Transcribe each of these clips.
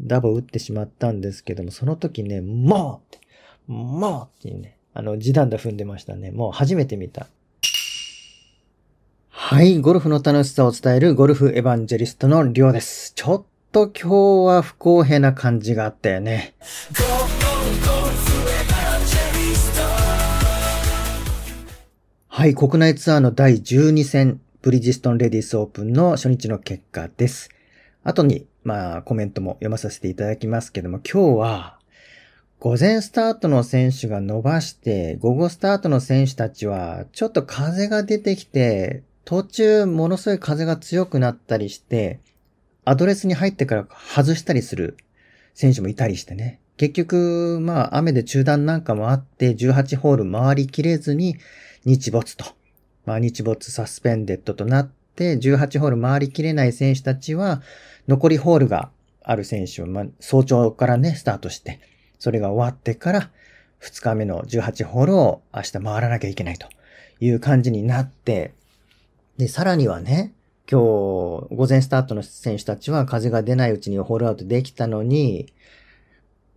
ダボ打ってしまったんですけども、その時ね、もうって、もうってね、あの、地団で踏んでましたね。もう初めて見た。はい、ゴルフの楽しさを伝えるゴルフエヴァンジェリストのりょうです。ちょっと今日は不公平な感じがあったよね。はい、国内ツアーの第12戦、ブリヂストンレディスオープンの初日の結果です。後に、まあ、コメントも読まさせていただきますけども、今日は、午前スタートの選手が伸ばして、午後スタートの選手たちは、ちょっと風が出てきて、途中ものすごい風が強くなったりして、アドレスに入ってから外したりする選手もいたりしてね。結局、まあ、雨で中断なんかもあって、18ホール回りきれずに、日没と。まあ、日没サスペンデッドとなって、18ホール回りきれない選手たちは、残りホールがある選手は、まあ、早朝からね、スタートして、それが終わってから、2日目の18ホールを明日回らなきゃいけないという感じになって、で、さらにはね、今日、午前スタートの選手たちは風が出ないうちにホールアウトできたのに、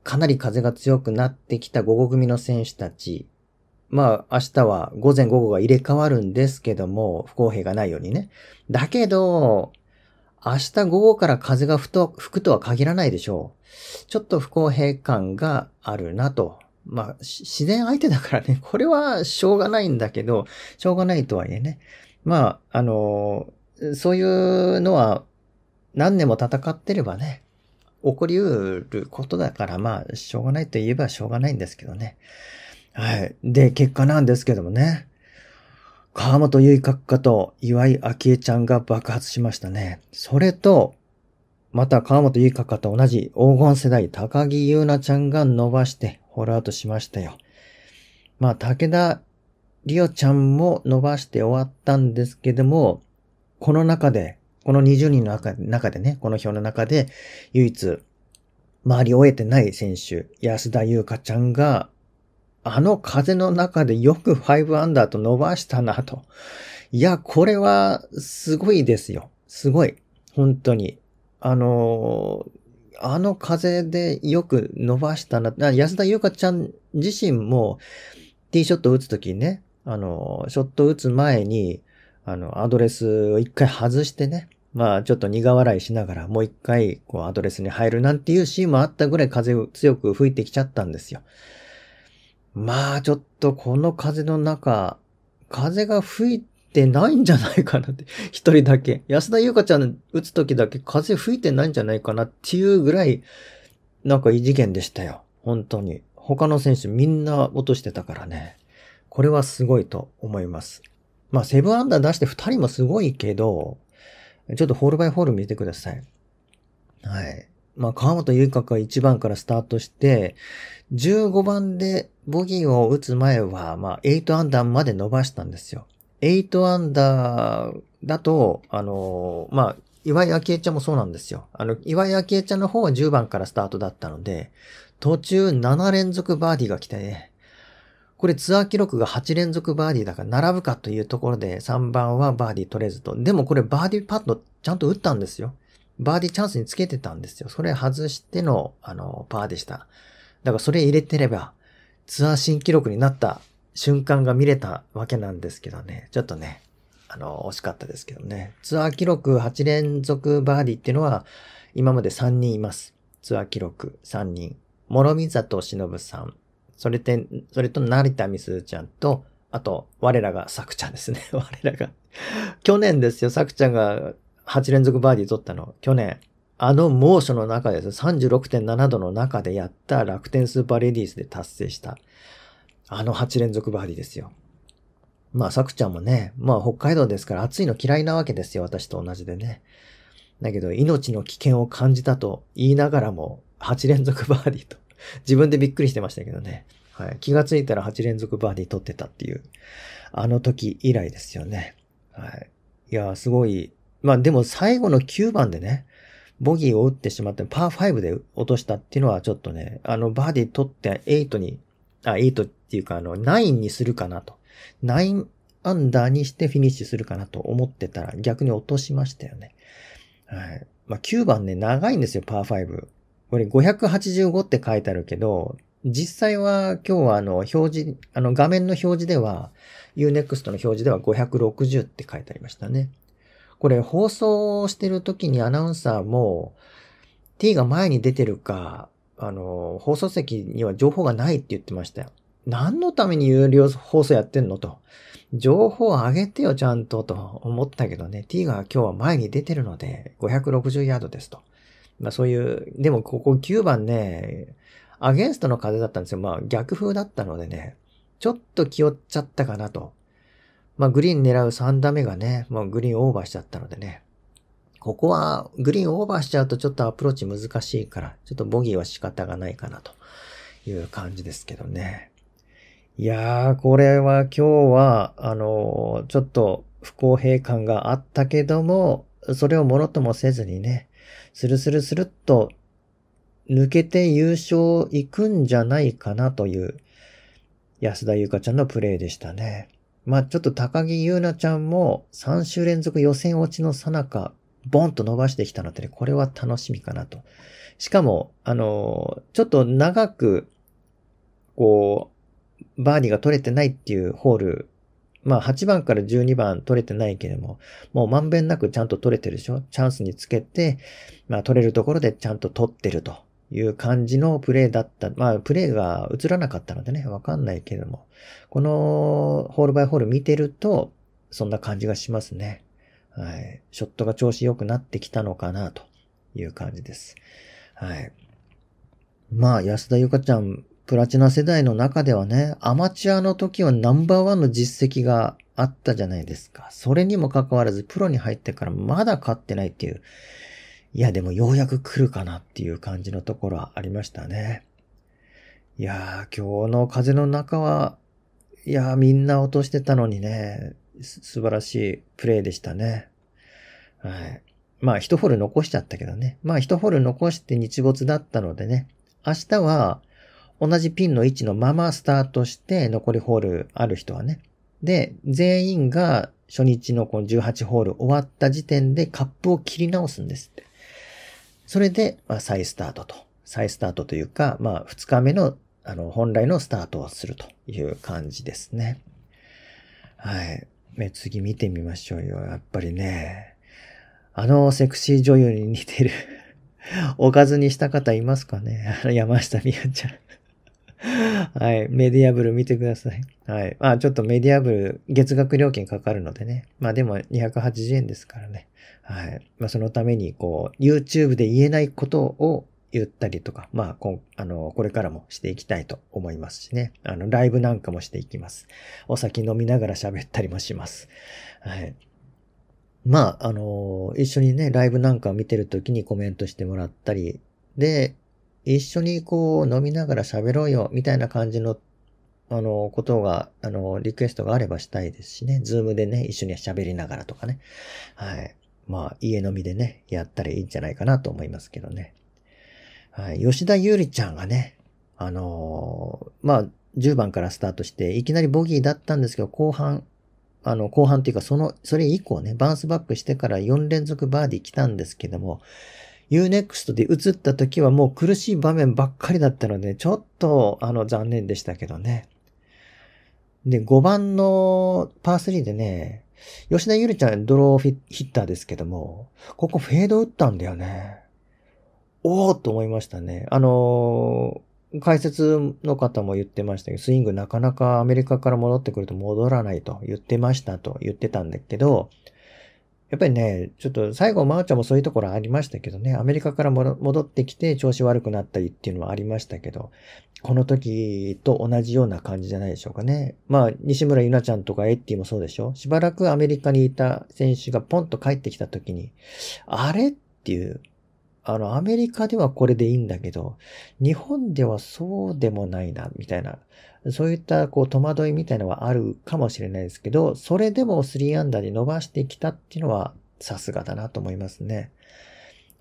かなり風が強くなってきた午後組の選手たち。まあ、明日は午前午後が入れ替わるんですけども、不公平がないようにね。だけど、明日午後から風が吹くとは限らないでしょう。ちょっと不公平感があるなと。まあ、自然相手だからね、これはしょうがないんだけど、しょうがないとはいえね。まあ、あの、そういうのは何年も戦ってればね、起こりうることだから、まあ、しょうがないと言えばしょうがないんですけどね。はい。で、結果なんですけどもね。川本結閣下と岩井明恵ちゃんが爆発しましたね。それと、また川本結閣下と同じ黄金世代高木優奈ちゃんが伸ばしてホールアウトしましたよ。まあ、武田里央ちゃんも伸ばして終わったんですけども、この中で、この20人の中でね、この表の中で唯一、回り終えてない選手、安田優香ちゃんがあの風の中でよく5アンダーと伸ばしたなと。いや、これはすごいですよ。すごい。本当に。あのあの風でよく伸ばしたな。安田優香ちゃん自身も、ティーショット打つときね、あのショット打つ前に、あの、アドレスを一回外してね、まあちょっと苦笑いしながらもう一回こうアドレスに入るなんていうシーンもあったぐらい風強く吹いてきちゃったんですよ。まあちょっとこの風の中、風が吹いてないんじゃないかなって、一人だけ。安田優香ちゃん打つ時だけ風吹いてないんじゃないかなっていうぐらい、なんか異次元でしたよ。本当に。他の選手みんな落としてたからね。これはすごいと思います。まあ、セブンアンダー出して2人もすごいけど、ちょっとホールバイホール見てください。はい。まあ、川本優香が1番からスタートして、15番でボギーを打つ前は、まあ、8アンダーまで伸ばしたんですよ。8アンダーだと、あのー、まあ、岩井明恵ちゃんもそうなんですよ。あの、岩井明恵ちゃんの方は10番からスタートだったので、途中7連続バーディーが来てこれツアー記録が8連続バーディーだから並ぶかというところで3番はバーディー取れずと。でもこれバーディーパッドちゃんと打ったんですよ。バーディーチャンスにつけてたんですよ。それ外しての、あの、パーでした。だからそれ入れてれば、ツアー新記録になった瞬間が見れたわけなんですけどね。ちょっとね、あの、惜しかったですけどね。ツアー記録8連続バーディーっていうのは、今まで3人います。ツアー記録3人。諸見里忍さん。それで、それと成田美鈴ちゃんと、あと、我らがさくちゃんですね。我らが去年ですよ、さくちゃんが8連続バーディー取ったの、去年、あの猛暑の中です。36.7度の中でやった楽天スーパーレディースで達成した、あの8連続バーディーですよ。まあ、さくちゃんもね、まあ、北海道ですから暑いの嫌いなわけですよ。私と同じでね。だけど、命の危険を感じたと言いながらも、8連続バーディーと。自分でびっくりしてましたけどね。はい。気がついたら8連続バーディー取ってたっていう、あの時以来ですよね。はい。いや、すごいまあでも最後の9番でね、ボギーを打ってしまって、パー5で落としたっていうのはちょっとね、あの、バーディー取って8に、あ、8っていうかあの、9にするかなと。9アンダーにしてフィニッシュするかなと思ってたら逆に落としましたよね。はい。まあ9番ね、長いんですよ、パー5。これ585って書いてあるけど、実際は今日はあの表示、あの画面の表示では、Unext の表示では560って書いてありましたね。これ放送してる時にアナウンサーも t が前に出てるか、あの、放送席には情報がないって言ってましたよ。何のために有料放送やってんのと。情報を上げてよ、ちゃんと、と思ったけどね。t が今日は前に出てるので、560ヤードですと。まあそういう、でもここ9番ね、アゲンストの風だったんですよ。まあ逆風だったのでね、ちょっと気負っちゃったかなと。まあ、グリーン狙う3打目がね、もうグリーンオーバーしちゃったのでね。ここはグリーンオーバーしちゃうとちょっとアプローチ難しいから、ちょっとボギーは仕方がないかなという感じですけどね。いやー、これは今日は、あのー、ちょっと不公平感があったけども、それをもろともせずにね、スルスルスルっと抜けて優勝行くんじゃないかなという安田優香ちゃんのプレイでしたね。まあちょっと高木優奈ちゃんも3週連続予選落ちのさなか、ボンと伸ばしてきたのでね、これは楽しみかなと。しかも、あの、ちょっと長く、こう、バーディーが取れてないっていうホール、まあ8番から12番取れてないけれども、もうまんべんなくちゃんと取れてるでしょチャンスにつけて、まあ取れるところでちゃんと取ってると。いう感じのプレイだった。まあ、プレイが映らなかったのでね、わかんないけども。この、ホールバイホール見てると、そんな感じがしますね。はい。ショットが調子良くなってきたのかな、という感じです。はい。まあ、安田ゆかちゃん、プラチナ世代の中ではね、アマチュアの時はナンバーワンの実績があったじゃないですか。それにもかかわらず、プロに入ってからまだ勝ってないっていう、いや、でもようやく来るかなっていう感じのところはありましたね。いやー、今日の風の中は、いやー、みんな落としてたのにね、素晴らしいプレイでしたね。はい。まあ、一ホール残しちゃったけどね。まあ、一ホール残して日没だったのでね。明日は、同じピンの位置のままスタートして、残りホールある人はね。で、全員が初日のこの18ホール終わった時点でカップを切り直すんですって。それで、まあ、再スタートと。再スタートというか、まあ、2日目の、あの、本来のスタートをするという感じですね。はい。ね、次見てみましょうよ。やっぱりね、あのセクシー女優に似てる おかずにした方いますかねあの 山下美也ちゃん はい。メディアブル見てください。はい。まあちょっとメディアブル月額料金かかるのでね。まあでも280円ですからね。はい。まあそのためにこう YouTube で言えないことを言ったりとか、まあ、こあの、これからもしていきたいと思いますしね。あの、ライブなんかもしていきます。お酒飲みながら喋ったりもします。はい。まあ、あの、一緒にね、ライブなんかを見てるときにコメントしてもらったり、で、一緒にこう飲みながら喋ろうよ、みたいな感じの、あの、ことが、あの、リクエストがあればしたいですしね。ズームでね、一緒に喋りながらとかね。はい。まあ、家飲みでね、やったらいいんじゃないかなと思いますけどね。はい。吉田優里ちゃんがね、あのー、まあ、10番からスタートして、いきなりボギーだったんですけど、後半、あの、後半っていうか、その、それ以降ね、バウンスバックしてから4連続バーディー来たんですけども、Unext で移った時はもう苦しい場面ばっかりだったので、ちょっとあの残念でしたけどね。で、5番のパー3でね、吉田ゆりちゃんドローヒッターですけども、ここフェード打ったんだよね。おおと思いましたね。あのー、解説の方も言ってましたけど、スイングなかなかアメリカから戻ってくると戻らないと言ってましたと言ってたんだけど、やっぱりね、ちょっと最後、まーちゃんもそういうところありましたけどね、アメリカから戻ってきて調子悪くなったりっていうのはありましたけど、この時と同じような感じじゃないでしょうかね。まあ、西村ゆなちゃんとかエッティもそうでしょしばらくアメリカにいた選手がポンと帰ってきた時に、あれっていう、あの、アメリカではこれでいいんだけど、日本ではそうでもないな、みたいな。そういった、こう、戸惑いみたいのはあるかもしれないですけど、それでも3アンダーに伸ばしてきたっていうのは、さすがだなと思いますね。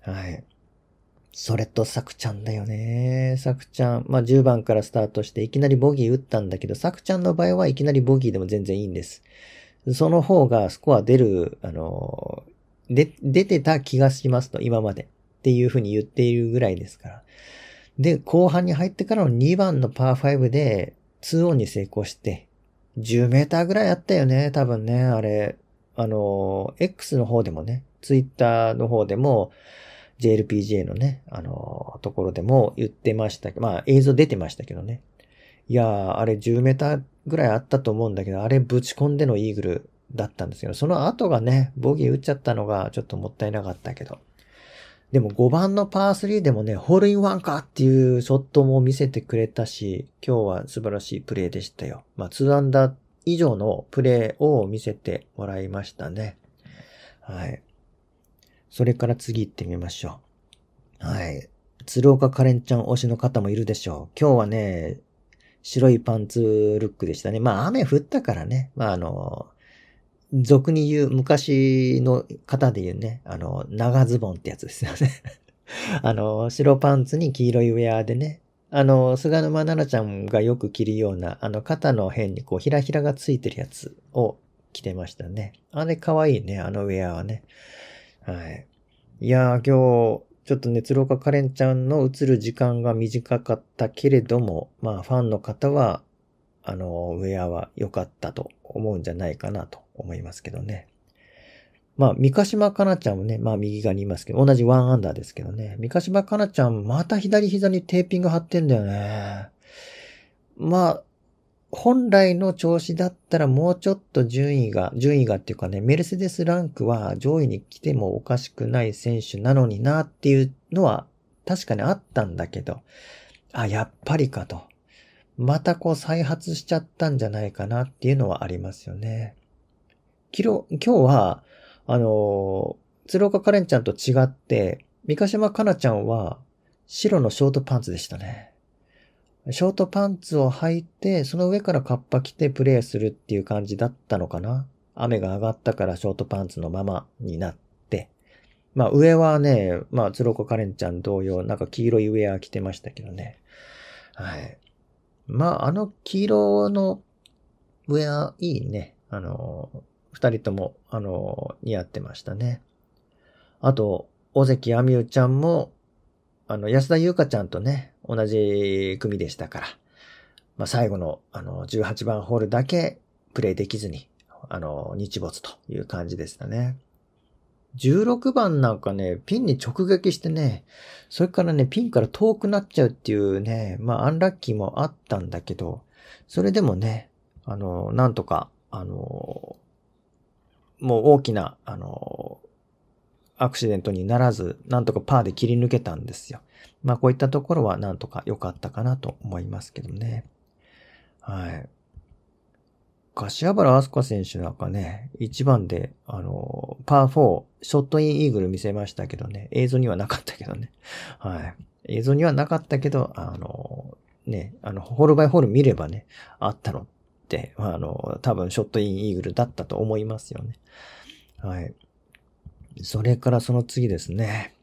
はい。それと、さくちゃんだよね。さくちゃん。まあ、10番からスタートして、いきなりボギー打ったんだけど、さくちゃんの場合はいきなりボギーでも全然いいんです。その方がスコア出る、あの、で、出てた気がしますと、今まで。っていうふうに言っているぐらいですから。で、後半に入ってからの2番のパー5で2オンに成功して、10メーターぐらいあったよね、多分ね、あれ。あの、X の方でもね、Twitter の方でも、JLPGA のね、あの、ところでも言ってましたけど、まあ映像出てましたけどね。いやー、あれ10メーターぐらいあったと思うんだけど、あれぶち込んでのイーグルだったんですけど、その後がね、ボギー打っちゃったのがちょっともったいなかったけど。でも5番のパー3でもね、ホールインワンかっていうショットも見せてくれたし、今日は素晴らしいプレーでしたよ。まあ、2アンダー以上のプレーを見せてもらいましたね。はい。それから次行ってみましょう。はい。鶴岡カレンちゃん推しの方もいるでしょう。今日はね、白いパンツルックでしたね。まあ雨降ったからね。まああの、俗に言う、昔の方で言うね、あの、長ズボンってやつですよね あの、白パンツに黄色いウェアでね、あの、菅沼奈々ちゃんがよく着るような、あの、肩の辺にこう、ひらひらがついてるやつを着てましたね。あれ可愛いね、あのウェアはね。はい。いやー、今日、ちょっとね、鶴岡カレンちゃんの映る時間が短かったけれども、まあ、ファンの方は、あの、ウェアは良かったと思うんじゃないかなと思いますけどね。まあ、三ヶ島かなちゃんもね、まあ右側にいますけど、同じワンアンダーですけどね。三ヶ島かなちゃん、また左膝にテーピング貼ってんだよね。まあ、本来の調子だったらもうちょっと順位が、順位がっていうかね、メルセデスランクは上位に来てもおかしくない選手なのになっていうのは確かにあったんだけど、あ、やっぱりかと。またこう再発しちゃったんじゃないかなっていうのはありますよね。昨日、今日は、あのー、鶴岡カレンちゃんと違って、三ヶ島かなちゃんは白のショートパンツでしたね。ショートパンツを履いて、その上からカッパ着てプレイするっていう感じだったのかな。雨が上がったからショートパンツのままになって。まあ上はね、まあ鶴岡カレンちゃん同様、なんか黄色いウェア着てましたけどね。はい。まああの黄色のウェアいいね。あの、二人とも、あの、似合ってましたね。あと、大関亜美優ちゃんも、あの、安田優香ちゃんとね、同じ組でしたから、まあ、最後の、あの、18番ホールだけプレイできずに、あの、日没という感じでしたね。16番なんかね、ピンに直撃してね、それからね、ピンから遠くなっちゃうっていうね、まあ、アンラッキーもあったんだけど、それでもね、あの、なんとか、あの、もう大きな、あの、アクシデントにならず、なんとかパーで切り抜けたんですよ。まあこういったところはなんとか良かったかなと思いますけどね。はい。柏原明日香選手なんかね、1番で、あの、パー4、ショットインイーグル見せましたけどね、映像にはなかったけどね。はい。映像にはなかったけど、あの、ね、あの、ホールバイホール見ればね、あったの、あの、多分ショットインイーグルだったと思いますよね。はい。それからその次ですね。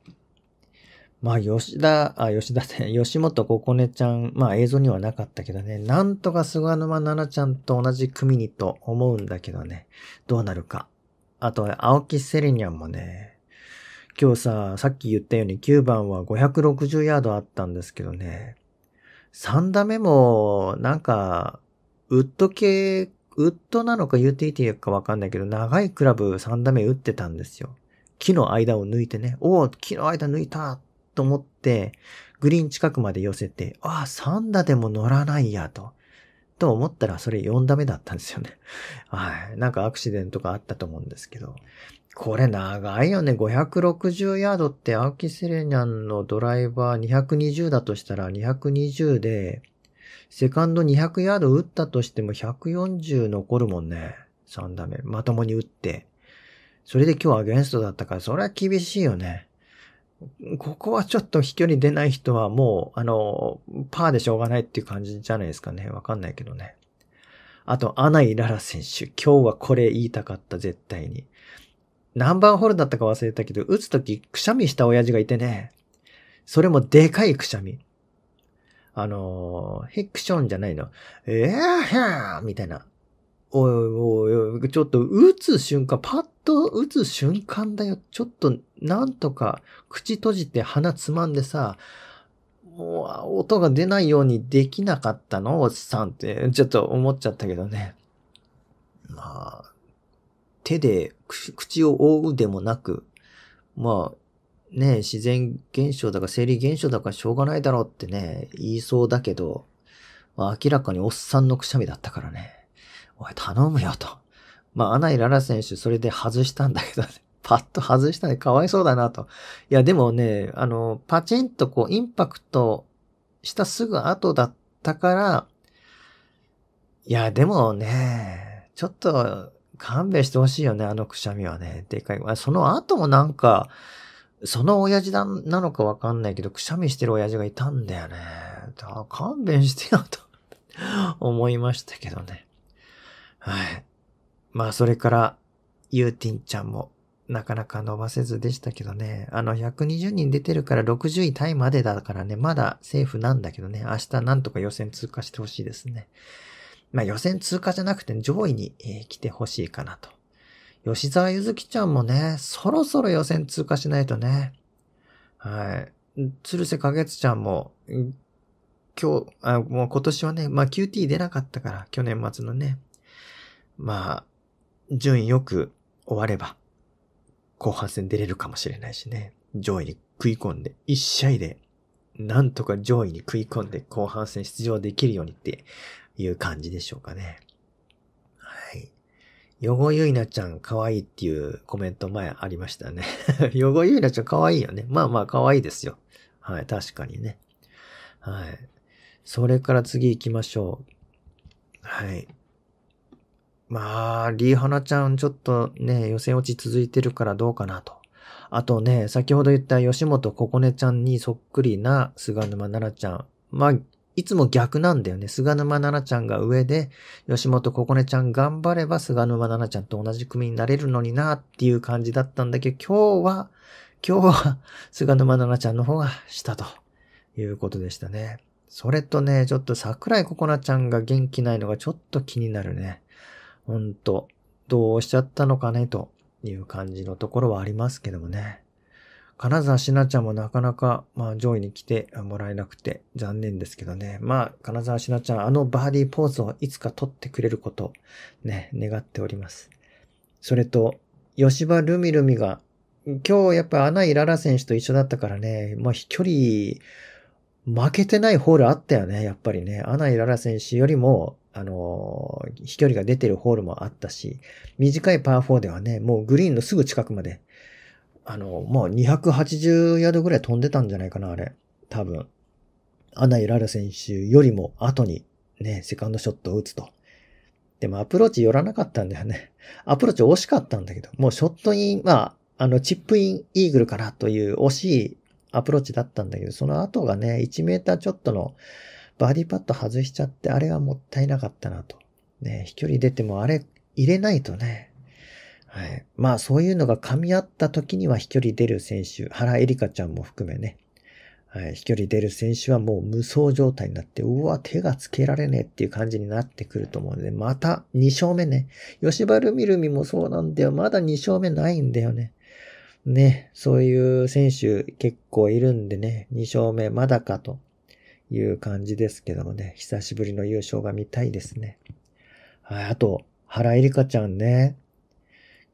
まあ、吉田、あ、吉田ね、吉本ここねちゃん、まあ映像にはなかったけどね、なんとか菅沼奈々ちゃんと同じ組にと思うんだけどね、どうなるか。あと、青木セレニャンもね、今日さ、さっき言ったように9番は560ヤードあったんですけどね、3打目も、なんか、ウッド系、ウッドなのか UTT かわかんないけど、長いクラブ3打目打ってたんですよ。木の間を抜いてね、おお、木の間抜いたと思って、グリーン近くまで寄せて、ああ、3打でも乗らないや、と。と思ったら、それ4打目だったんですよね。はい。なんかアクシデントがあったと思うんですけど。これ長いよね。560ヤードって、アーキセレニャンのドライバー220だとしたら、220で、セカンド200ヤード打ったとしても140残るもんね。3打目。まともに打って。それで今日アゲンストだったから、それは厳しいよね。ここはちょっと飛距離出ない人はもう、あの、パーでしょうがないっていう感じじゃないですかね。わかんないけどね。あと、アナイ・ララ選手。今日はこれ言いたかった、絶対に。何番ホールだったか忘れたけど、打つときくしゃみした親父がいてね。それもでかいくしゃみ。あの、フィクションじゃないの。えーはーみたいな。おいおいおい、ちょっと打つ瞬間、パッと打つ瞬間だよ。ちょっと、なんとか、口閉じて鼻つまんでさ、もう、音が出ないようにできなかったのおじさんって、ちょっと思っちゃったけどね。まあ、手で口を覆うでもなく、まあ、ね、自然現象だか生理現象だかしょうがないだろうってね、言いそうだけど、まあ、明らかにおっさんのくしゃみだったからね。おい、頼むよと。まあ、穴井ララ選手、それで外したんだけどね。パッと外したね。かわいそうだなと。いや、でもね、あの、パチンとこう、インパクトしたすぐ後だったから、いや、でもね、ちょっと勘弁してほしいよね、あのくしゃみはね。でかい。その後もなんか、その親父だ、なのかわかんないけど、くしゃみしてる親父がいたんだよね。だ勘弁してよ、と思いましたけどね。はい。まあ、それから、ゆうてぃんちゃんも、なかなか伸ばせずでしたけどね。あの、120人出てるから60位タイまでだからね、まだセーフなんだけどね、明日なんとか予選通過してほしいですね。まあ、予選通過じゃなくて上位に、えー、来てほしいかなと吉沢ゆずきちゃんもね、そろそろ予選通過しないとね。はい。鶴瀬かげつちゃんも、今日、あもう今年はね、まあ QT 出なかったから、去年末のね。まあ、順位よく終われば、後半戦出れるかもしれないしね。上位に食い込んで、一試合で、なんとか上位に食い込んで後半戦出場できるようにっていう感じでしょうかね。ヨゴユイナちゃん可愛いっていうコメント前ありましたね ヨゴユイナちゃん可愛いよね。まあまあ可愛いですよ。はい、確かにね。はい。それから次行きましょう。はい。まあ、リーハナちゃんちょっとね、予選落ち続いてるからどうかなと。あとね、先ほど言った吉本ここねちゃんにそっくりな菅沼奈々ちゃん。まあ、いつも逆なんだよね。菅沼奈々ちゃんが上で、吉本ここねちゃん頑張れば菅沼奈々ちゃんと同じ組になれるのになっていう感じだったんだけど、今日は、今日は菅沼奈々ちゃんの方が下ということでしたね。それとね、ちょっと桜井ここなちゃんが元気ないのがちょっと気になるね。ほんと、どうしちゃったのかねという感じのところはありますけどもね。金沢しなちゃんもなかなか、まあ、上位に来てもらえなくて残念ですけどね。まあ、金沢しなちゃん、あのバーディーポーズをいつか取ってくれること、ね、願っております。それと、吉羽ルミルミが、今日やっぱ穴井ララ選手と一緒だったからね、まあ、飛距離、負けてないホールあったよね、やっぱりね。穴井ララ選手よりも、あのー、飛距離が出てるホールもあったし、短いパー4ではね、もうグリーンのすぐ近くまであの、もう280ヤードぐらい飛んでたんじゃないかな、あれ。多分。アナイラル選手よりも後にね、セカンドショットを打つと。でもアプローチ寄らなかったんだよね。アプローチ惜しかったんだけど、もうショットイン、まあ、あの、チップインイーグルかなという惜しいアプローチだったんだけど、その後がね、1メーターちょっとのバーディパット外しちゃって、あれはもったいなかったなと。ね、飛距離出てもあれ入れないとね、はい。まあそういうのが噛み合った時には飛距離出る選手、原エリカちゃんも含めね、はい、飛距離出る選手はもう無双状態になって、うわ、手がつけられねえっていう感じになってくると思うので、また2勝目ね。吉原みるみもそうなんだよ。まだ2勝目ないんだよね。ね、そういう選手結構いるんでね、2勝目まだかという感じですけどもね、久しぶりの優勝が見たいですね。はい、あと、原エリカちゃんね、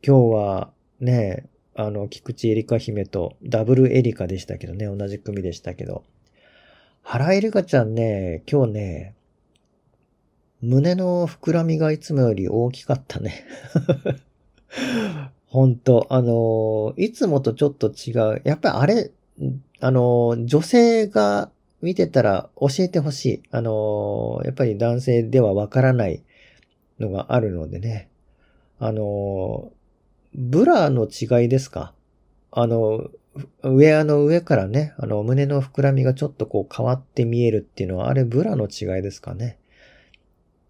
今日はね、あの、菊池エリカ姫とダブルエリカでしたけどね、同じ組でしたけど。原エリカちゃんね、今日ね、胸の膨らみがいつもより大きかったね。ほんと、あの、いつもとちょっと違う。やっぱりあれ、あの、女性が見てたら教えてほしい。あの、やっぱり男性ではわからないのがあるのでね。あの、ブラの違いですかあの、ウェアの上からね、あの、胸の膨らみがちょっとこう変わって見えるっていうのは、あれブラの違いですかね。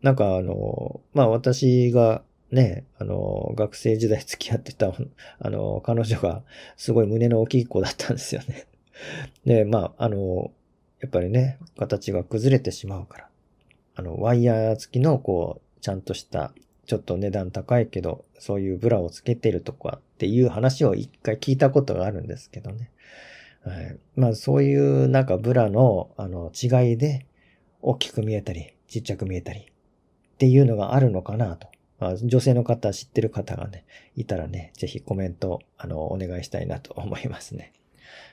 なんかあの、まあ私がね、あの、学生時代付き合ってた、あの、彼女がすごい胸の大きい子だったんですよね。で、まあ、あの、やっぱりね、形が崩れてしまうから、あの、ワイヤー付きのこう、ちゃんとしたちょっと値段高いけど、そういうブラをつけてるとかっていう話を一回聞いたことがあるんですけどね。はい。まあそういうなんかブラのあの違いで大きく見えたり、ちっちゃく見えたりっていうのがあるのかなと。まあ、女性の方、知ってる方がね、いたらね、ぜひコメント、あの、お願いしたいなと思いますね。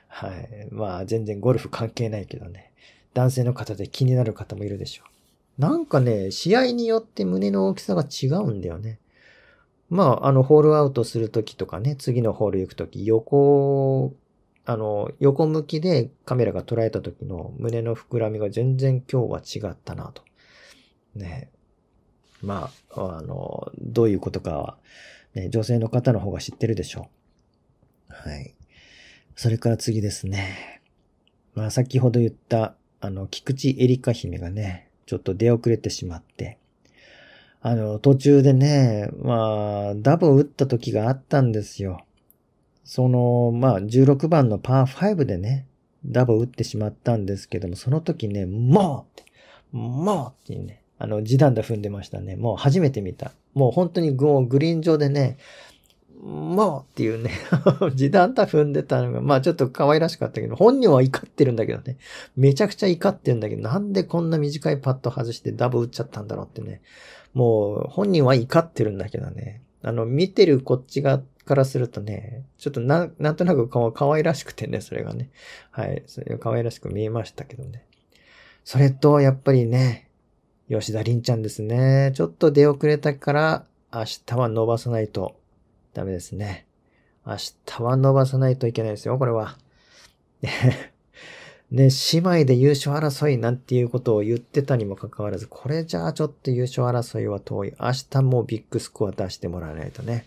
はい。まあ全然ゴルフ関係ないけどね。男性の方で気になる方もいるでしょう。なんかね、試合によって胸の大きさが違うんだよね。まあ、あの、ホールアウトするときとかね、次のホール行くとき、横、あの、横向きでカメラが捉えたときの胸の膨らみが全然今日は違ったなと。ね。まあ、あの、どういうことかは、ね、女性の方の方が知ってるでしょう。はい。それから次ですね。まあ、先ほど言った、あの、菊池エリカ姫がね、ちょっと出遅れてしまって、あの、途中でね、まあ、ダブ打った時があったんですよ。その、まあ、16番のパー5でね、ダブ打ってしまったんですけども、その時ね、もうって、もうってね、あの、地団で踏んでましたね。もう初めて見た。もう本当にグリーン上でね、もうっていうね 時短多踏んでたのが、まあちょっと可愛らしかったけど、本人は怒ってるんだけどね。めちゃくちゃ怒ってるんだけど、なんでこんな短いパッド外してダブ打っちゃったんだろうってね。もう本人は怒ってるんだけどね。あの、見てるこっち側からするとね、ちょっとな、なんとなく可愛らしくてね、それがね。はい。それ可愛らしく見えましたけどね。それと、やっぱりね、吉田凛ちゃんですね。ちょっと出遅れたから、明日は伸ばさないとダメですね。明日は伸ばさないといけないですよ、これは。ね、姉妹で優勝争いなんていうことを言ってたにもかかわらず、これじゃあちょっと優勝争いは遠い。明日もビッグスコア出してもらわないとね。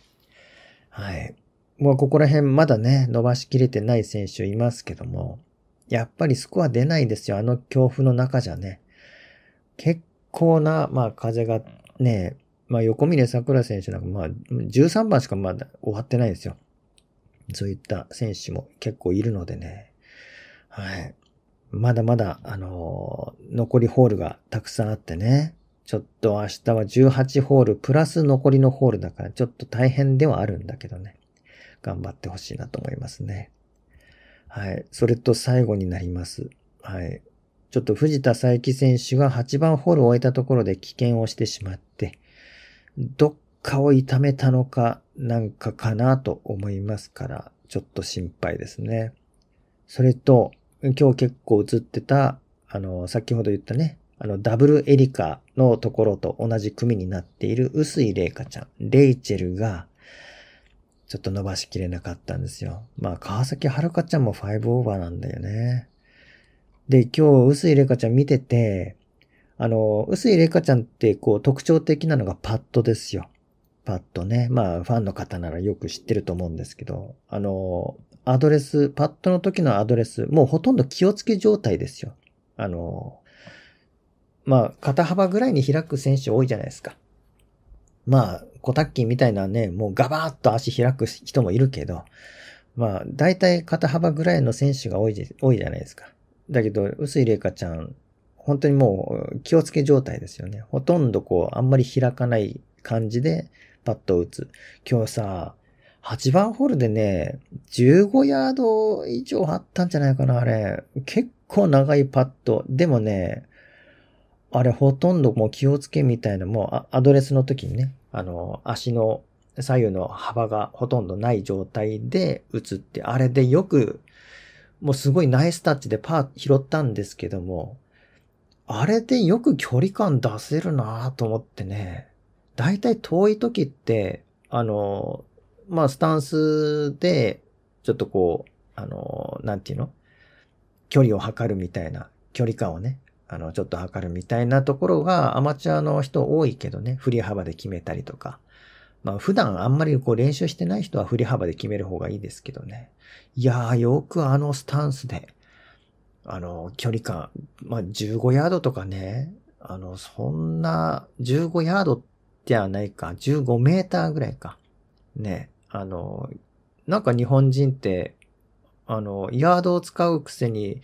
はい。もうここら辺まだね、伸ばしきれてない選手いますけども、やっぱりスコア出ないですよ。あの恐怖の中じゃね。結構な、まあ風がね、まあ、横峯桜選手なんか、まあ、13番しかまだ終わってないんですよ。そういった選手も結構いるのでね。はい。まだまだ、あのー、残りホールがたくさんあってね。ちょっと明日は18ホール、プラス残りのホールだから、ちょっと大変ではあるんだけどね。頑張ってほしいなと思いますね。はい。それと最後になります。はい。ちょっと藤田佐伯選手が8番ホールを終えたところで棄権をしてしまって、どっかを痛めたのかなんかかなと思いますから、ちょっと心配ですね。それと、今日結構映ってた、あの、先ほど言ったね、あの、ダブルエリカのところと同じ組になっている薄井玲香ちゃん、レイチェルが、ちょっと伸ばしきれなかったんですよ。まあ、川崎遥ちゃんも5オーバーなんだよね。で、今日、薄井玲香ちゃん見てて、あの、薄井玲香ちゃんってこう特徴的なのがパッドですよ。パッドね。まあ、ファンの方ならよく知ってると思うんですけど、あの、アドレス、パッドの時のアドレス、もうほとんど気をつけ状態ですよ。あの、まあ、肩幅ぐらいに開く選手多いじゃないですか。まあ、コタッキーみたいなね、もうガバーッと足開く人もいるけど、まあ、大体肩幅ぐらいの選手が多い多いじゃないですか。だけど、薄井玲香ちゃん本当にもう気をつけ状態ですよね。ほとんどこう、あんまり開かない感じで、パットを打つ。今日さ、8番ホールでね、15ヤード以上あったんじゃないかな、あれ。結構長いパット。でもね、あれほとんどもう気をつけみたいな、もうアドレスの時にね、あの、足の左右の幅がほとんどない状態で打つって、あれでよく、もうすごいナイスタッチでパー拾ったんですけども、あれでよく距離感出せるなと思ってね。だいたい遠い時って、あの、まあ、スタンスで、ちょっとこう、あの、なんていうの距離を測るみたいな、距離感をね、あの、ちょっと測るみたいなところがアマチュアの人多いけどね、振り幅で決めたりとか。まあ普段あんまりこう練習してない人は振り幅で決める方がいいですけどね。いやーよくあのスタンスであの、距離感、まあ、15ヤードとかね、あの、そんな、15ヤードではないか、15メーターぐらいか。ね、あの、なんか日本人って、あの、ヤードを使うくせに、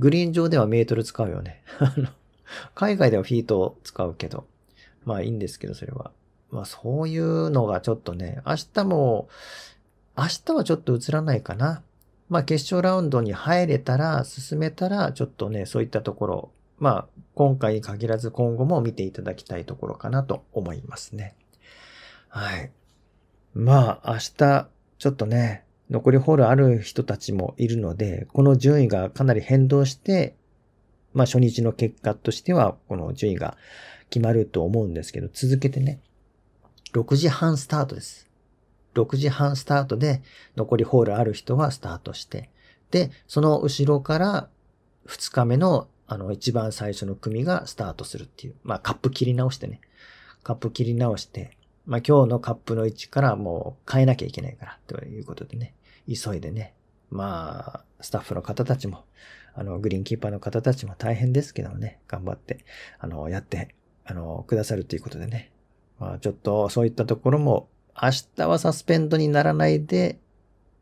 グリーン上ではメートル使うよね。あの、海外ではフィートを使うけど、まあいいんですけど、それは。まあそういうのがちょっとね、明日も、明日はちょっと映らないかな。まあ決勝ラウンドに入れたら、進めたら、ちょっとね、そういったところ、まあ今回に限らず今後も見ていただきたいところかなと思いますね。はい。まあ明日、ちょっとね、残りホールある人たちもいるので、この順位がかなり変動して、まあ初日の結果としては、この順位が決まると思うんですけど、続けてね、6時半スタートです。6時半スタートで、残りホールある人はスタートして、で、その後ろから2日目のあの一番最初の組がスタートするっていう。まあカップ切り直してね。カップ切り直して、まあ今日のカップの位置からもう変えなきゃいけないからということでね、急いでね。まあ、スタッフの方たちも、あの、グリーンキーパーの方たちも大変ですけどね、頑張って、あの、やって、あの、くださるということでね。まあちょっとそういったところも明日はサスペンドにならないで、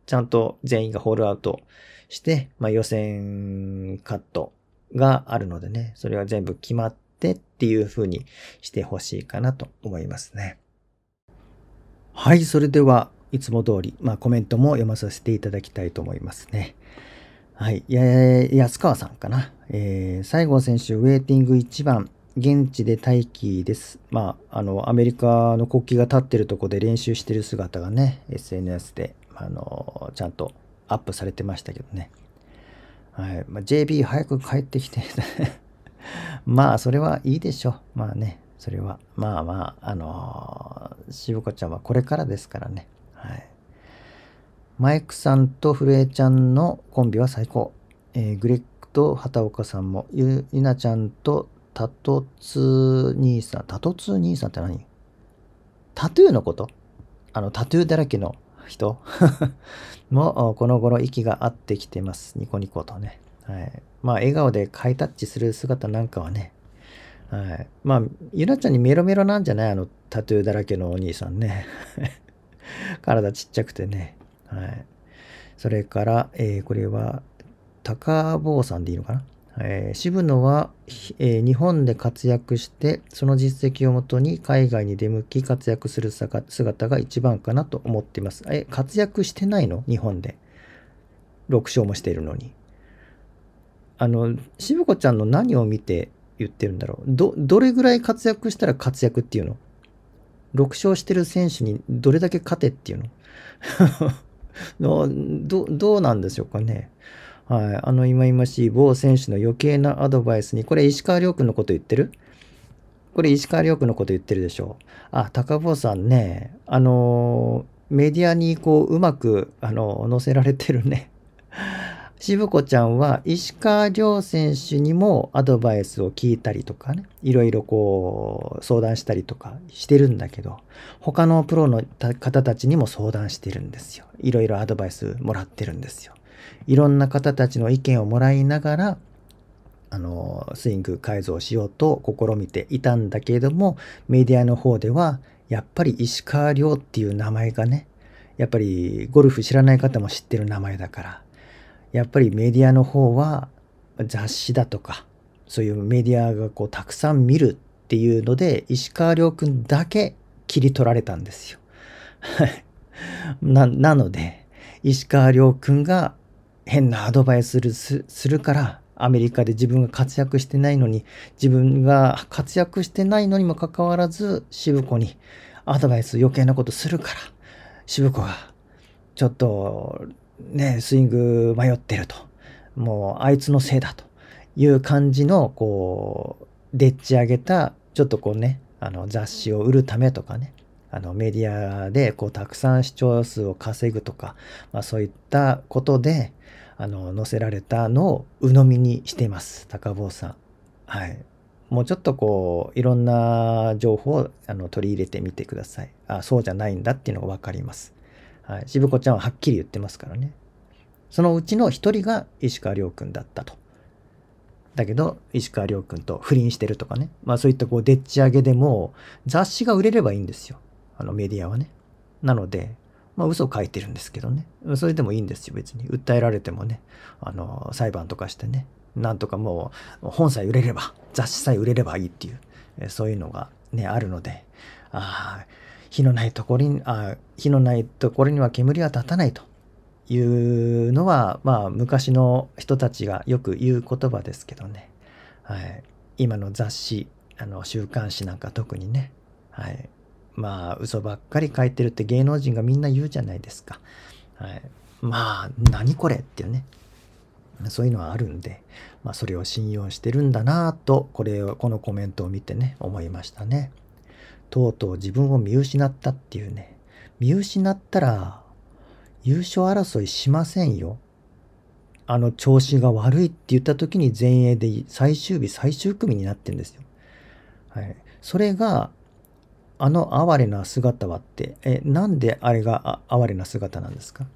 ちゃんと全員がホールアウトして、まあ、予選カットがあるのでね、それは全部決まってっていう風にしてほしいかなと思いますね。はい、それではいつも通り、まあ、コメントも読まさせていただきたいと思いますね。はい、や安川さんかな。えー、西郷選手、ウェイティング1番、現地で待機です。まあ、あの、アメリカの国旗が立ってるとこで練習してる姿がね、SNS で、あの、ちゃんとアップされてましたけどね。はい。まあ、JB 早く帰ってきて まあ、それはいいでしょう。まあね、それは。まあまあ、あのー、しぼこちゃんはこれからですからね。はい。マイクさんと古江ちゃんのコンビは最高。えー、グレッグと畑岡さんも、ゆ、ゆなちゃんとタトツ兄さん、タトツ兄さんって何タトゥーのことあの、タトゥーだらけの人 も、この頃息が合ってきてます。ニコニコとね。はい。まあ、笑顔でハイタッチする姿なんかはね、はい。まあ、ゆなちゃんにメロメロなんじゃないあの、タトゥーだらけのお兄さんね。体ちっちゃくてね。はい。それから、えー、これは、高坊さんでいいのかなえー、渋野は、えー、日本で活躍して、その実績をもとに海外に出向き活躍する姿が一番かなと思っています。え、活躍してないの日本で。6勝もしているのに。あの、渋子ちゃんの何を見て言ってるんだろう。ど、どれぐらい活躍したら活躍っていうの ?6 勝してる選手にどれだけ勝てっていうの ど、どうなんでしょうかね。はい。あの、今々しい某選手の余計なアドバイスに、これ石川遼君のこと言ってるこれ石川遼君のこと言ってるでしょあ、高坊さんね、あのー、メディアにこう、うまく、あのー、載せられてるね。渋 子ちゃんは石川遼選手にもアドバイスを聞いたりとかね、いろいろこう相談したりとかしてるんだけど、他のプロの方たちにも相談してるんですよ。いろいろアドバイスもらってるんですよ。いろんな方たちの意見をもらいながらあのスイング改造しようと試みていたんだけれどもメディアの方ではやっぱり石川遼っていう名前がねやっぱりゴルフ知らない方も知ってる名前だからやっぱりメディアの方は雑誌だとかそういうメディアがこうたくさん見るっていうので石川遼くんだけ切り取られたんですよ。ななので石川遼くんが変なアドバイスするからアメリカで自分が活躍してないのに自分が活躍してないのにもかかわらず渋子にアドバイス余計なことするから渋子がちょっとねスイング迷ってるともうあいつのせいだという感じのこうでっち上げたちょっとこうねあの雑誌を売るためとかねあのメディアでこうたくさん視聴数を稼ぐとか、まあ、そういったことであの載せられたのを鵜呑みにしています高坊さん。はい、もうちょっとこういろんな情報をあの取り入れてみてくださいあそうじゃないんだっていうのが分かります、はい、渋子ちゃんははっきり言ってますからねそのうちの一人が石川遼君だったとだけど石川遼君と不倫してるとかねまあそういったこうでっち上げでも雑誌が売れればいいんですよあのメディアはねなのでまあ、嘘を書いてるんですけどね。それでもいいんですよ、別に。訴えられてもね、あの、裁判とかしてね、なんとかもう、本さえ売れれば、雑誌さえ売れればいいっていう、そういうのがね、あるので、ああ、火のないところに、あ火のないところには煙は立たないというのは、まあ、昔の人たちがよく言う言葉ですけどね。はい。今の雑誌、あの、週刊誌なんか特にね、はい。まあ、嘘ばっかり書いてるって芸能人がみんな言うじゃないですか。はい、まあ、何これっていうね。そういうのはあるんで、まあ、それを信用してるんだなと、これを、このコメントを見てね、思いましたね。とうとう自分を見失ったっていうね。見失ったら、優勝争いしませんよ。あの、調子が悪いって言った時に前衛で最終日、最終組になってんですよ。はい。それが、あの哀れな姿はって、え、なんであれが哀れな姿なんですか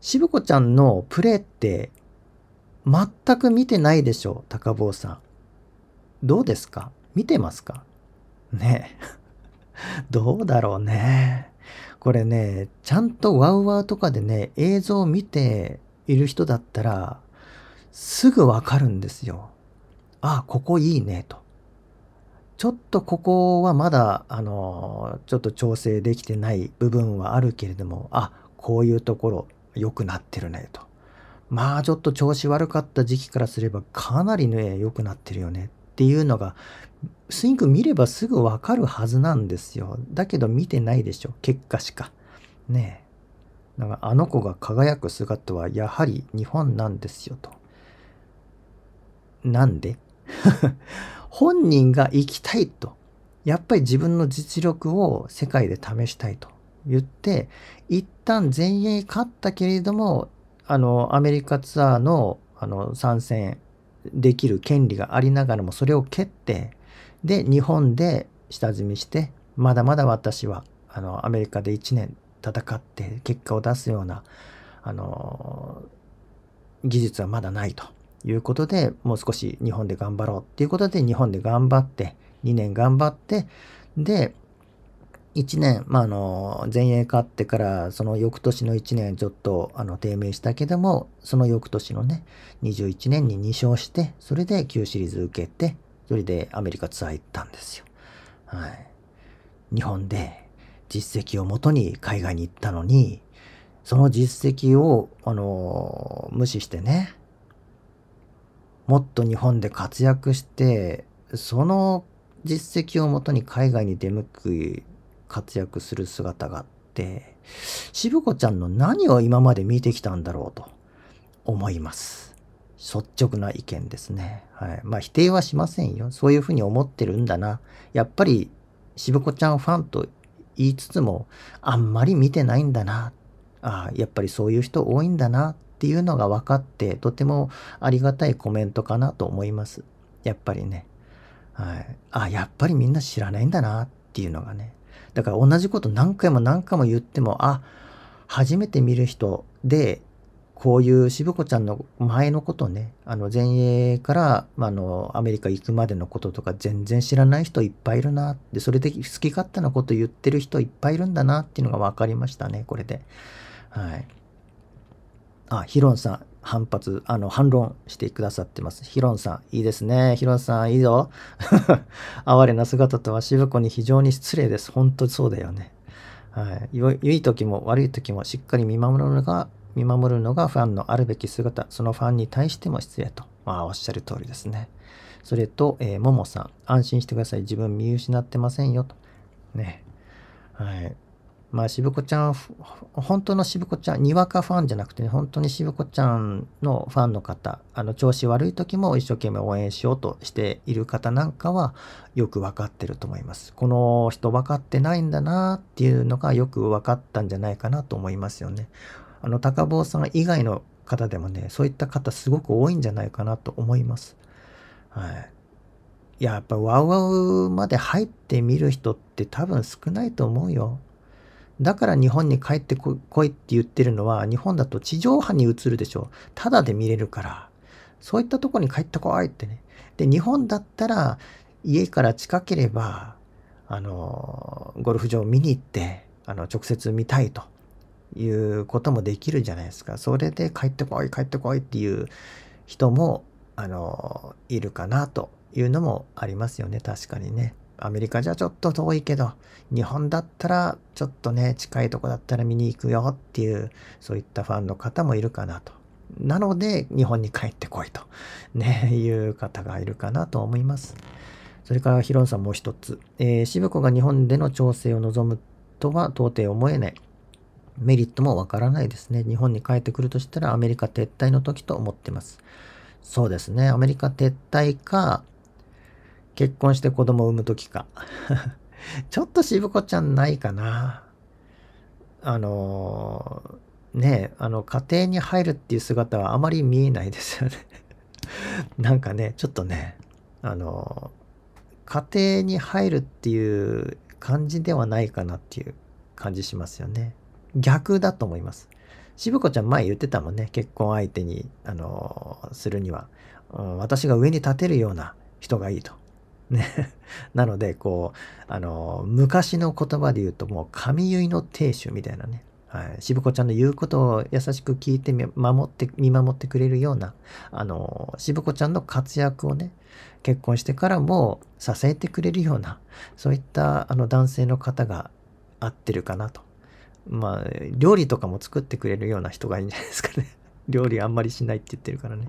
しぶこちゃんのプレーって全く見てないでしょ高坊さん。どうですか見てますかねえ。どうだろうね。これね、ちゃんとワウワウとかでね、映像を見ている人だったら、すぐわかるんですよ。あ、ここいいね、と。ちょっとここはまだ、あの、ちょっと調整できてない部分はあるけれども、あ、こういうところ良くなってるねと。まあちょっと調子悪かった時期からすればかなりね、良くなってるよねっていうのが、スイング見ればすぐわかるはずなんですよ。だけど見てないでしょ。結果しか。ねえ。なんかあの子が輝く姿はやはり日本なんですよと。なんで 本人が行きたいと、やっぱり自分の実力を世界で試したいと言って、一旦全英勝ったけれども、あの、アメリカツアーの、あの、参戦できる権利がありながらも、それを蹴って、で、日本で下積みして、まだまだ私は、あの、アメリカで1年戦って結果を出すような、あの、技術はまだないと。いうことで、もう少し日本で頑張ろうっていうことで、日本で頑張って、2年頑張って、で、1年、まあ、あの、前衛勝ってから、その翌年の1年ちょっと、あの、低迷したけども、その翌年のね、21年に2勝して、それで旧シリーズ受けて、それでアメリカツアー行ったんですよ。はい。日本で実績をもとに海外に行ったのに、その実績を、あの、無視してね、もっと日本で活躍して、その実績をもとに海外に出向く活躍する姿があって、渋子ちゃんの何を今まで見てきたんだろうと思います。率直な意見ですね。はい。まあ否定はしませんよ。そういうふうに思ってるんだな。やっぱり渋子ちゃんファンと言いつつも、あんまり見てないんだな。ああ、やっぱりそういう人多いんだなっていうのが分かってとてもありがたいコメントかなと思いますやっぱりねはいあやっぱりみんな知らないんだなっていうのがねだから同じこと何回も何回も言ってもあ初めて見る人でこういう渋子ちゃんの前のことね、あの前衛から、まあ、のアメリカ行くまでのこととか全然知らない人いっぱいいるなって、それで好き勝手なこと言ってる人いっぱいいるんだなっていうのが分かりましたね、これで。はい。あ、ヒロンさん、反発、あの、反論してくださってます。ヒロンさん、いいですね。ヒロンさん、いいぞ。哀れな姿とは渋子に非常に失礼です。本当そうだよね。はい。良い時も悪い時もしっかり見守るのが、見守るのがファンのあるべき姿。そのファンに対しても失礼と。まあ、おっしゃる通りですね。それと、えー、ももさん、安心してください。自分見失ってませんよ。と。ね。はい。まあ、渋子ちゃん、本当の渋子ちゃん、にわかファンじゃなくてね、本当に渋子ちゃんのファンの方、あの、調子悪い時も一生懸命応援しようとしている方なんかは、よく分かってると思います。この人分かってないんだなっていうのがよく分かったんじゃないかなと思いますよね。あの、高坊さん以外の方でもね、そういった方すごく多いんじゃないかなと思います。はい。いや、やっぱワウワウまで入ってみる人って多分少ないと思うよ。だから日本に帰ってこいって言ってるのは、日本だと地上波に映るでしょ。ただで見れるから。そういったとこに帰ってこいってね。で、日本だったら、家から近ければ、あの、ゴルフ場見に行って、あの、直接見たいということもできるじゃないですか。それで帰ってこい、帰ってこいっていう人も、あの、いるかなというのもありますよね。確かにね。アメリカじゃちょっと遠いけど、日本だったらちょっとね、近いとこだったら見に行くよっていう、そういったファンの方もいるかなと。なので、日本に帰ってこいと、ね、いう方がいるかなと思います。それから、ヒロンさんもう一つ。えー、渋子が日本での調整を望むとは到底思えない。メリットもわからないですね。日本に帰ってくるとしたらアメリカ撤退の時と思ってます。そうですね。アメリカ撤退か、結婚して子供産む時か ちょっと渋子ちゃんないかな。あのー、ねあの、家庭に入るっていう姿はあまり見えないですよね なんかね、ちょっとね、あのー、家庭に入るっていう感じではないかなっていう感じしますよね。逆だと思います。渋子ちゃん前言ってたもんね、結婚相手に、あのー、するには、うん、私が上に立てるような人がいいと。ね なので、こう、あの、昔の言葉で言うと、もう、神結の亭主みたいなね。はい。渋子ちゃんの言うことを優しく聞いて、守って、見守ってくれるような、あの、渋子ちゃんの活躍をね、結婚してからも支えてくれるような、そういった、あの、男性の方が合ってるかなと。まあ、料理とかも作ってくれるような人がいいんじゃないですかね。料理あんまりしないって言ってるからね。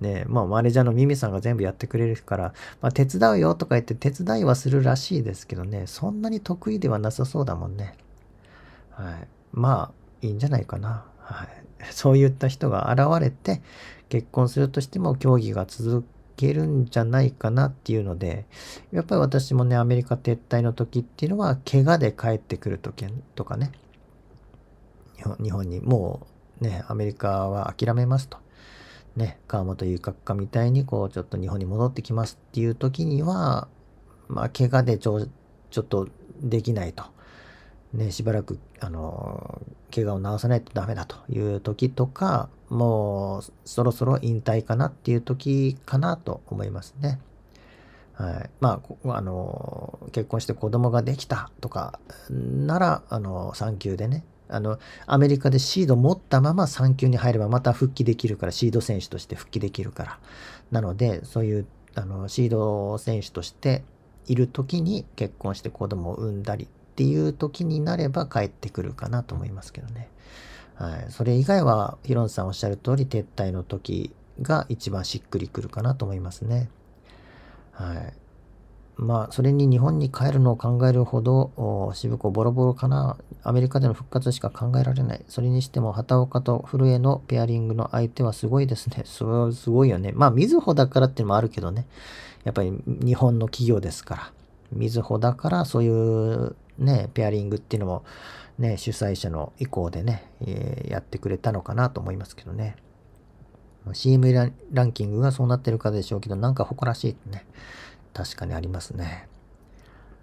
ねまあ、マネージャーのミミさんが全部やってくれるから、まあ、手伝うよとか言って手伝いはするらしいですけどね、そんなに得意ではなさそうだもんね。はい。まあ、いいんじゃないかな。はい。そういった人が現れて、結婚するとしても競技が続けるんじゃないかなっていうので、やっぱり私もね、アメリカ撤退の時っていうのは、怪我で帰ってくる時とかね、日本にもうね、アメリカは諦めますと。ね、川本遊閣下みたいに、こう、ちょっと日本に戻ってきますっていう時には、まあ、怪我でちょ、ちょっとできないと。ね、しばらく、あの、怪我を治さないとダメだという時とか、もう、そろそろ引退かなっていう時かなと思いますね。はい、まああの結婚して子供ができたとかならあの産休でねあの、アメリカでシード持ったまま3級に入ればまた復帰できるから、シード選手として復帰できるから。なので、そういう、あの、シード選手としている時に結婚して子供を産んだりっていう時になれば帰ってくるかなと思いますけどね。はい。それ以外は、ヒロンさんおっしゃる通り撤退の時が一番しっくりくるかなと思いますね。はい。まあ、それに日本に帰るのを考えるほど、渋子ボロボロかな、アメリカでの復活しか考えられない。それにしても、畑岡と古江のペアリングの相手はすごいですね。それはすごいよね。まあ、みずほだからっていうのもあるけどね。やっぱり日本の企業ですから。みずほだからそういうね、ペアリングっていうのも、ね、主催者の意向でね、えー、やってくれたのかなと思いますけどね。CM ランキングがそうなってるかでしょうけど、なんか誇らしいね。確かにありますね。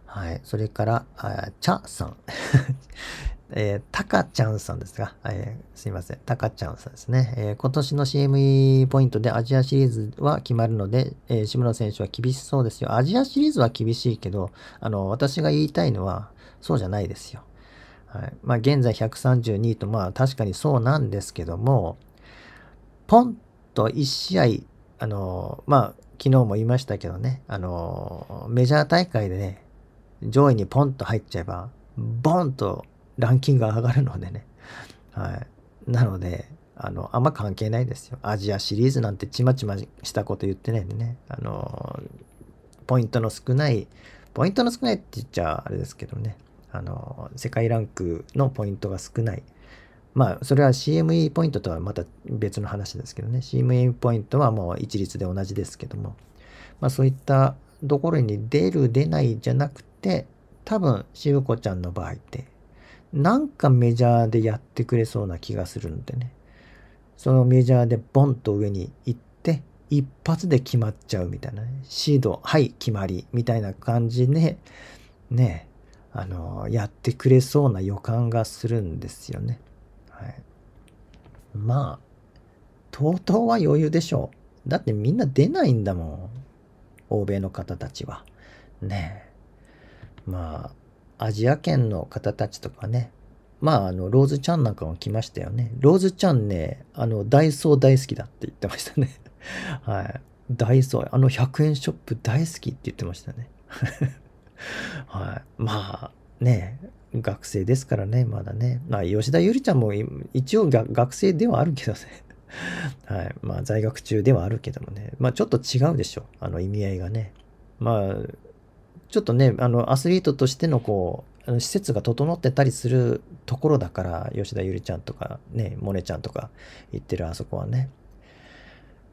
はい。それから、あちゃさん。えー、たかちゃんさんですが、えー、すいません、たかちゃんさんですね、えー、今年の CME ポイントでアジアシリーズは決まるので、えー、志村選手は厳しそうですよ。アジアシリーズは厳しいけど、あの、私が言いたいのは、そうじゃないですよ。はい。まあ、現在132と、まあ、確かにそうなんですけども、ポンと1試合、あの、まあ、昨日も言いましたけどね、あの、メジャー大会でね、上位にポンと入っちゃえば、ボンとランキング上がるのでね。はい。なので、あの、あんま関係ないですよ。アジアシリーズなんてちまちましたこと言ってないんでね。あの、ポイントの少ない、ポイントの少ないって言っちゃあれですけどね。あの、世界ランクのポイントが少ないまあ、それは CME ポイントとはまた別の話ですけどね、CME ポイントはもう一律で同じですけども、まあ、そういったところに出る、出ないじゃなくて、多分、しぶこちゃんの場合って、なんかメジャーでやってくれそうな気がするんでね、そのメジャーでボンと上に行って、一発で決まっちゃうみたいなね、シード、はい、決まり、みたいな感じで、ね、あの、やってくれそうな予感がするんですよね。はい。まあ、TOTO は余裕でしょう。だってみんな出ないんだもん。欧米の方たちは。ねえ。まあ、アジア圏の方たちとかね。まあ、あの、ローズちゃんなんかも来ましたよね。ローズちゃんね、あの、ダイソー大好きだって言ってましたね。はい。ダイソー、あの100円ショップ大好きって言ってましたね。はい。まあ、ねえ、学生ですからね、まだね。まあ、吉田ゆりちゃんも一応学生ではあるけどね。はい。まあ、在学中ではあるけどもね。まあ、ちょっと違うでしょ。あの、意味合いがね。まあ、ちょっとね、あの、アスリートとしての、こう、施設が整ってたりするところだから、吉田ゆりちゃんとか、ね、モネちゃんとか言ってるあそこはね。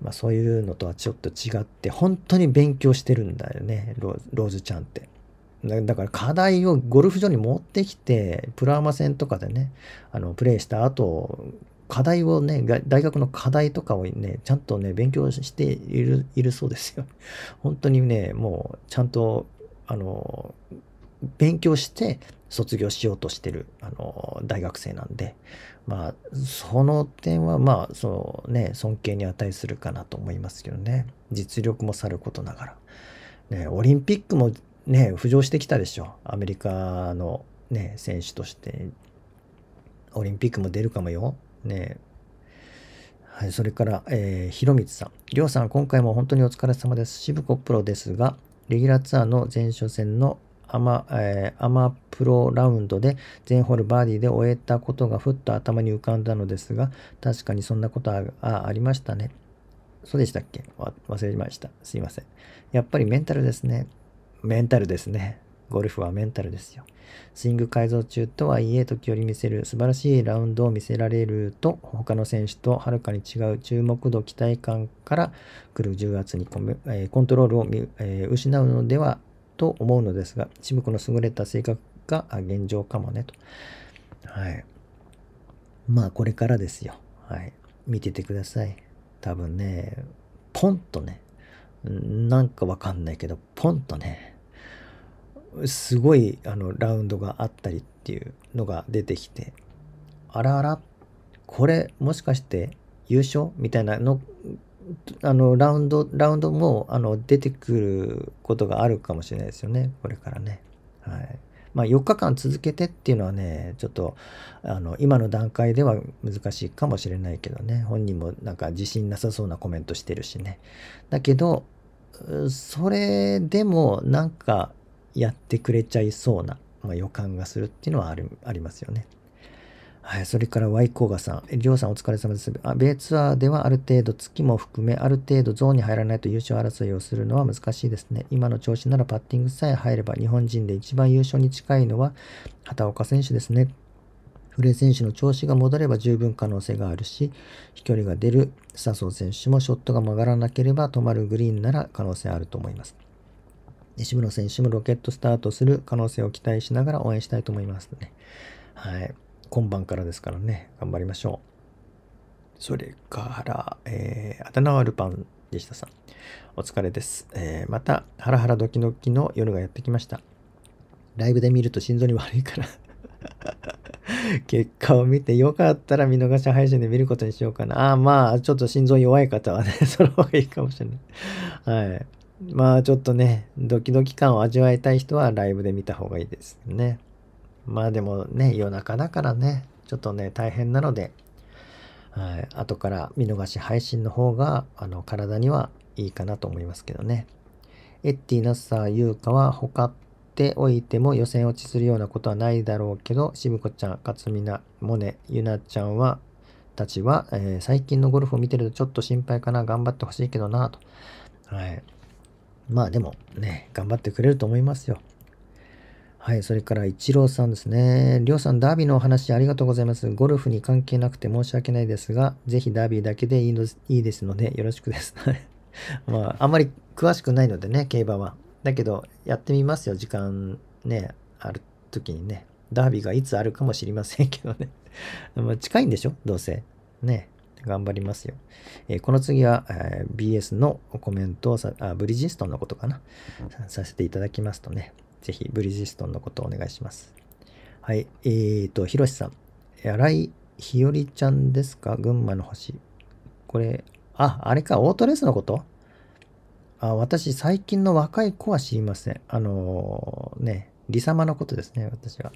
まあ、そういうのとはちょっと違って、本当に勉強してるんだよね、ローズちゃんって。だから課題をゴルフ場に持ってきて、プラーマ戦とかでね、あのプレイした後、課題をね、大学の課題とかをね、ちゃんとね、勉強しているいるそうですよ。本当にね、もうちゃんと、あの、勉強して卒業しようとしてる、あの、大学生なんで、まあ、その点は、まあ、そのね、尊敬に値するかなと思いますけどね。実力もさることながら。ね、オリンピックもね、浮上してきたでしょ。アメリカのね、選手として。オリンピックも出るかもよ。ね。はい、それから、えー、ひろみつさん。りょうさん、今回も本当にお疲れ様です。渋子プロですが、レギュラーツアーの前哨戦のアマ,、えー、アマプロラウンドで全ホールバーディーで終えたことがふっと頭に浮かんだのですが、確かにそんなことあありましたね。そうでしたっけ忘れました。すいません。やっぱりメンタルですね。メンタルですね。ゴルフはメンタルですよ。スイング改造中とはいえ、時折見せる素晴らしいラウンドを見せられると、他の選手とはるかに違う注目度、期待感から来る重圧にコ,、えコントロールを、え失うのではと思うのですが、渋子の優れた性格が現状かもねと。はい。まあ、これからですよ。はい。見ててください。多分ね、ポンとね、なんかわかんないけど、ポンとね、すごいあのラウンドがあったりっていうのが出てきてあらあらこれもしかして優勝みたいなのあのラウンドラウンドもあの出てくることがあるかもしれないですよねこれからね。はいまあ、4日間続けてっていうのはねちょっとあの今の段階では難しいかもしれないけどね本人もなんか自信なさそうなコメントしてるしねだけどそれでもなんかやってくれちゃいそうな、まあ、予感がするっていうのはあるありますよね。はい、それから Y コーガさん、りょうさんお疲れ様です。あ米ツアーではある程度月も含め、ある程度ゾーンに入らないと優勝争いをするのは難しいですね。今の調子ならパッティングさえ入れば、日本人で一番優勝に近いのは畑岡選手ですね。古江選手の調子が戻れば十分可能性があるし、飛距離が出る笹生選手もショットが曲がらなければ止まるグリーンなら可能性あると思います。西村選手もロケットスタートする可能性を期待しながら応援したいと思いますね。はい。今晩からですからね、頑張りましょう。それから、えー、アダナワルパンでしたさん。お疲れです、えー、また、ハラハラドキドキの夜がやってきました。ライブで見ると心臓に悪いから 結果を見てよかったら見逃し配信で見ることにしようかな。ああ、まあ、ちょっと心臓弱い方はね、その方がいいかもしれない。はい。まあちょっとね、ドキドキ感を味わいたい人はライブで見た方がいいですね。まあでもね、夜中だからね、ちょっとね、大変なので、はい、後から見逃し配信の方が、あの、体にはいいかなと思いますけどね。エッティ、ナッサー、ユーカは他っておいても予選落ちするようなことはないだろうけど、しぶこちゃん、かつみな、モネ、ゆなちゃんは、たちは、えー、最近のゴルフを見てるとちょっと心配かな、頑張ってほしいけどなと。はい。まあでもね、頑張ってくれると思いますよ。はい、それから、イチローさんですね。りょうさん、ダービーのお話ありがとうございます。ゴルフに関係なくて申し訳ないですが、ぜひダービーだけでいいのいいですので、よろしくです。まあ、あんまり詳しくないのでね、競馬は。だけど、やってみますよ、時間ね、ある時にね。ダービーがいつあるかもしれませんけどね。まあ、近いんでしょどうせ。ね。頑張りますよ。えー、この次は、えー、BS のコメントをさあ、ブリヂストンのことかな、させていただきますとね、ぜひブリヂストンのことをお願いします。はい、えーと、ひろしさん、荒井ひよりちゃんですか群馬の星。これ、あ、あれか、オートレースのことあ私、最近の若い子は知りません。あのー、ね、リサマのことですね、私は。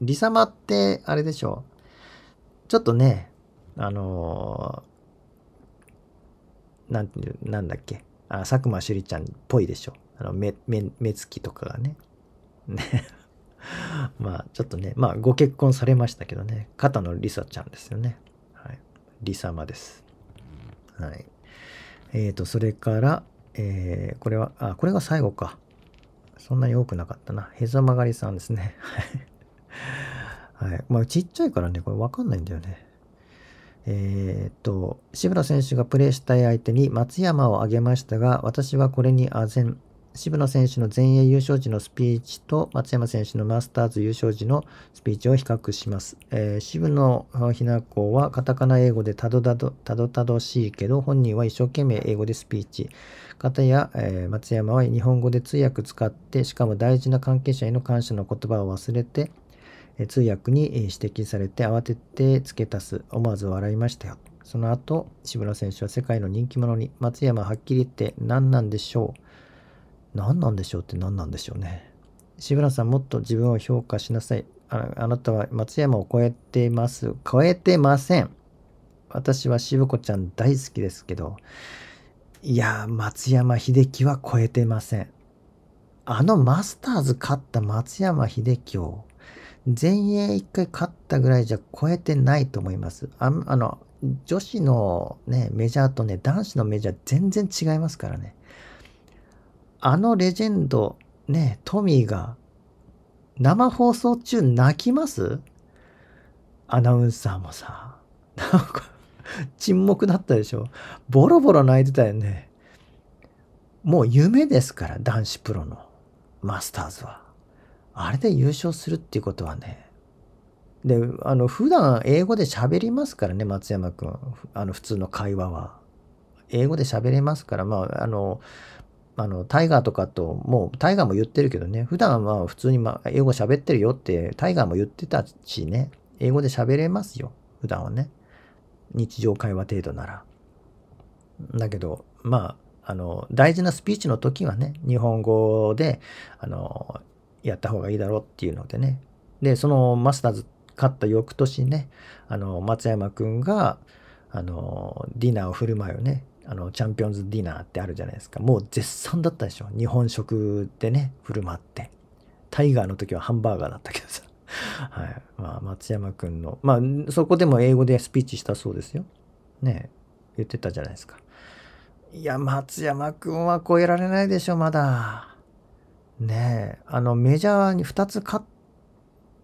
リサマって、あれでしょう。ちょっとね、あのー、なんていう、なんだっけ、あ佐久間朱里ちゃんっぽいでしょ。あの目、目、目つきとかがね。ね まあ、ちょっとね、まあ、ご結婚されましたけどね、肩のりさちゃんですよね。はい。りさまです。はい。えっ、ー、と、それから、えー、これは、あ、これが最後か。そんなに多くなかったな。へざ曲がりさんですね。はい。はい。まあ、ちっちゃいからね、これわかんないんだよね。えー、っと、渋野選手がプレーしたい相手に松山を挙げましたが、私はこれにあぜん。渋野選手の前衛優勝時のスピーチと松山選手のマスターズ優勝時のスピーチを比較します。えー、渋野ひな子はカタカナ英語でたどたどたどたどしいけど本人は一生懸命英語でスピーチ。片や、えー、松山は日本語で通訳使ってしかも大事な関係者への感謝の言葉を忘れて通訳に指摘されて慌てて付け足す思わず笑いましたよその後志村選手は世界の人気者に松山はっきり言って何なんでしょう何なんでしょうって何なんでしょうね志村さんもっと自分を評価しなさいあなたは松山を超えています超えてません私は渋子ちゃん大好きですけどいや松山英樹は超えてませんあのマスターズ勝った松山英樹を全英1回勝ったぐらいじゃ超えてないと思います。ああの、女子のね、メジャーとね、男子のメジャー全然違いますからね。あのレジェンド、ね、トミーが生放送中泣きますアナウンサーもさ。なんか、沈黙だったでしょ。ボロボロ泣いてたよね。もう夢ですから、男子プロのマスターズは。あれで優勝するっていうことはね、で、あの、普段英語で喋りますからね、松山君あの、普通の会話は。英語で喋れますから、まあ、あの、あのタイガーとかと、もうタイガーも言ってるけどね、普段は普通に、まあ、英語喋ってるよって、タイガーも言ってたしね、英語で喋れますよ、普段はね。日常会話程度なら。だけど、まあ、あの、大事なスピーチの時はね、日本語で、あの、やった方がいいだろうっていうのでね。で、そのマスターズ勝った翌年ね、あの、松山くんが、あの、ディナーを振る舞うね、あの、チャンピオンズディナーってあるじゃないですか。もう絶賛だったでしょ。日本食でね、振る舞って。タイガーの時はハンバーガーだったけどさ。はい。まあ、松山くんの、まあ、そこでも英語でスピーチしたそうですよ。ね言ってたじゃないですか。いや、松山くんは超えられないでしょ、まだ。ねえ、あの、メジャーに2つ勝っ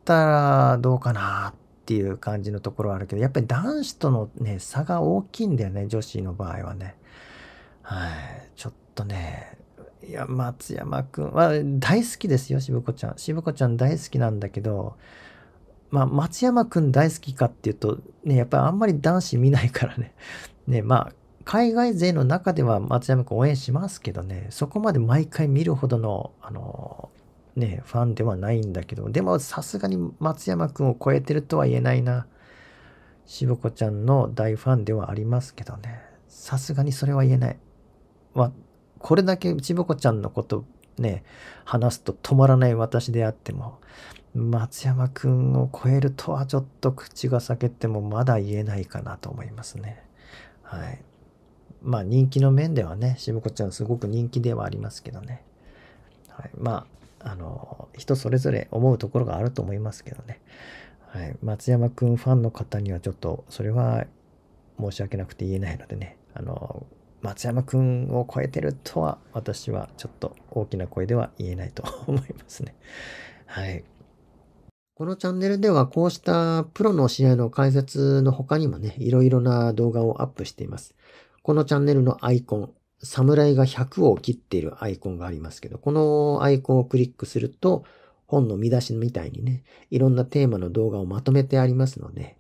たらどうかなっていう感じのところはあるけど、やっぱり男子とのね、差が大きいんだよね、女子の場合はね。はい。ちょっとね、いや、松山くんは大好きですよ、渋子ちゃん。渋子ちゃん大好きなんだけど、まあ、松山くん大好きかっていうと、ね、やっぱりあんまり男子見ないからね。ね、まあ、海外勢の中では松山君応援しますけどね、そこまで毎回見るほどの、あの、ね、ファンではないんだけど、でもさすがに松山君を超えてるとは言えないな。しぼこちゃんの大ファンではありますけどね、さすがにそれは言えない。まあ、これだけしぼこちゃんのことね、話すと止まらない私であっても、松山君を超えるとはちょっと口が裂けてもまだ言えないかなと思いますね。はい。まあ人気の面ではね、渋子ちゃんすごく人気ではありますけどね。はい、まあ、あの、人それぞれ思うところがあると思いますけどね。はい、松山くんファンの方にはちょっと、それは申し訳なくて言えないのでね、あの、松山くんを超えてるとは、私はちょっと大きな声では言えないと思いますね。はい。このチャンネルではこうしたプロの試合の解説の他にもね、いろいろな動画をアップしています。このチャンネルのアイコン、侍が100を切っているアイコンがありますけど、このアイコンをクリックすると、本の見出しみたいにね、いろんなテーマの動画をまとめてありますので、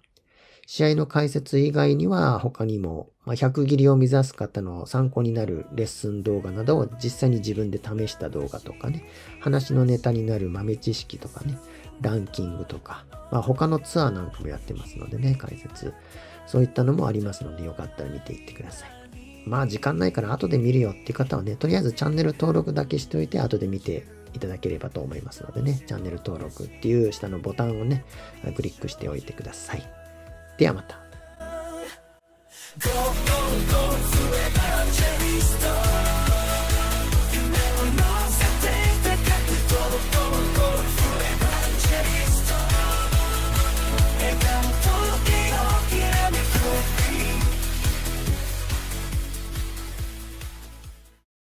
試合の解説以外には他にも、ま100切りを目指す方の参考になるレッスン動画などを実際に自分で試した動画とかね、話のネタになる豆知識とかね、ランキングとか、まあ、他のツアーなんかもやってますのでね、解説。そういったのもありますので、よかったら見ていってください。まあ時間ないから後で見るよっていう方はね、とりあえずチャンネル登録だけしておいて後で見ていただければと思いますのでね、チャンネル登録っていう下のボタンをね、クリックしておいてください。ではまた。